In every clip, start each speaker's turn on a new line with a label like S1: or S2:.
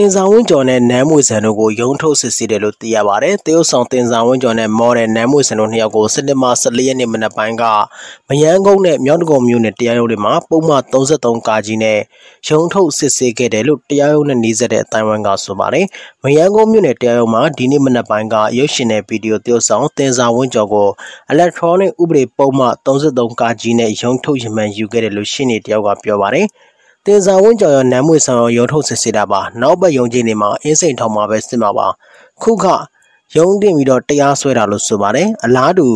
S1: တင်ဆောင်ဝင်းကျော်နဲ့နမ်းမွေဆန်တို့ကိုရုံးထုတ်စစ်ဆေးတယ်လို့သိရပါတယ်။တရုတ်ဆောင်တင်ဆောင်ဝင်းကျော်နဲ့မော်ဒယ်နမ်းမွေဆန်တို့နှစ်ယောက်ကိုစက်တင်ဘာ14ရက်နေ့မနက်ပိုင်းကမယန်းကုန်းနဲ့မြောက်တကုံမြို့နယ်တရားရုံးတွေမှာပုံမှန်33ကာကြီးနဲ့ရုံးထုတ်စစ်ဆေးခဲ့တယ်လို့တရားရုံးနဲ့နှီးဆက်တဲ့အတိုင်းဝန်ကဆိုပါတယ်။မယန်းကုန်းမြို့နယ်တရားရုံးမှာဒီနေ့မနက်ပိုင်းကရုပ်ရှင်နဲ့ဗီဒီယိုတရုတ်ဆောင်တင်ဆောင်ဝင်းကျော်ကို electronic ဥပဒေပုံမှန်33ကာကြီးနဲ့ရုံးထုတ်ရမန်ယူခဲ့တယ်လို့ရှင်းနေတယောက်ကပြောပါတယ်။တင်စာဝန်းကြော်ရနမ်းမွေဆောင်ရရုံထုတ်စစ်ဆေးတာပါနောက်ပတ်ယုံကြည်နေမှာအင်းစိန်ထောင်မှာပဲစစ်မှာပါခုခယုံတင်ပြီးတော့တရားစွဲတာလို့ဆိုပါတယ်အလားတူ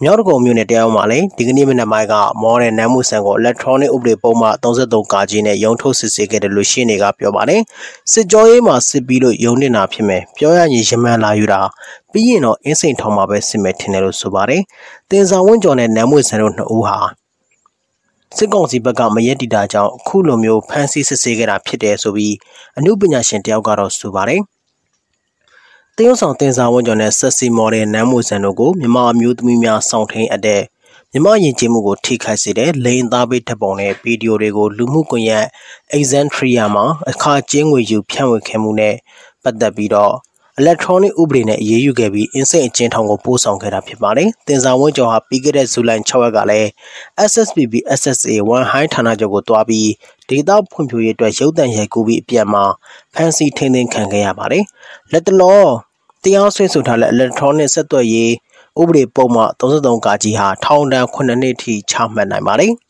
S1: မြောက်တကုံမြို့နယ်တရားရုံးမှာလည်းဒီကနေ့မနက်ပိုင်းကမော်ရယ်နမ်းမှုဆန်ကို electronic ဥပဒေပုံမှန်33ကာကြီးနဲ့ရုံထုတ်စစ်ဆေးခဲ့တယ်လို့ရှင်းနေကပြောပါတယ်စစ်ကြောရေးမှာစစ်ပြီးလို့ရုံတင်တာဖြစ်မယ်ပြောရရင်ရမန်လာယူတာပြီးရင်တော့အင်းစိန်ထောင်မှာပဲစစ်မယ်ထင်တယ်လို့ဆိုပါတယ်တင်စာဝန်းကျော်နဲ့နမ်းမှုဆန်တို့နှစ်ဦးဟာစစ်ကောင်စီဘက်ကမရက်တီတာကြောင့်အခုလိုမျိုးဖမ်းဆီးစစ်ဆေးခဲ့တာဖြစ်တယ်ဆိုပြီးအမှုပညာရှင်တယောက်ကတော့ဆိုပါတယ်။တရုတ်ဆောင်တင်စာဝန်ကျော်နဲ့ဆက်စီမော်တဲ့နမ်းမှုစံတို့ကိုမြမအမျိုးသမီးများစောင့်ထိန်အပ်တဲ့မြမယဉ်ကျေးမှုကိုထိခိုက်စေတဲ့လိန်သားပေးဓာတ်ပုံနဲ့ဗီဒီယိုတွေကိုလူမှုကွန်ရက် Exandria မှာအခါကျင်းငွေယူဖြန့်ဝေခဲ့မှုနဲ့ပတ်သက်ပြီးတော့ electronic ဥပဒေနဲ့အရေးယူခဲ့ပြီးအင်းစိန်အကျဉ်းထောင်ကိုပို့ဆောင်ခဲ့တာဖြစ်ပါတယ်။တင်စာဝင်းကျော်ဟာပြီးခဲ့တဲ့ဇူလိုင်6ရက်ကလည်း SSPB SSA 1 High ဌာနချုပ်ကိုတွားပြီးဒေတာဖွံ့ဖြိုးရေးအတွက်ရုပ်တံရိုက်ကူးပြီးအပြန်မှာဖန်စီထိန်းသိမ်းခံခဲ့ရပါတယ်။လက်တလောတရားစွဲဆိုထားတဲ့ electronic ဆက်သွယ်ရေးဥပဒေပုံမှန်33ကကြီးဟာထောင်ဒဏ်9နှစ်ထိချမှတ်နိုင်ပါတယ်။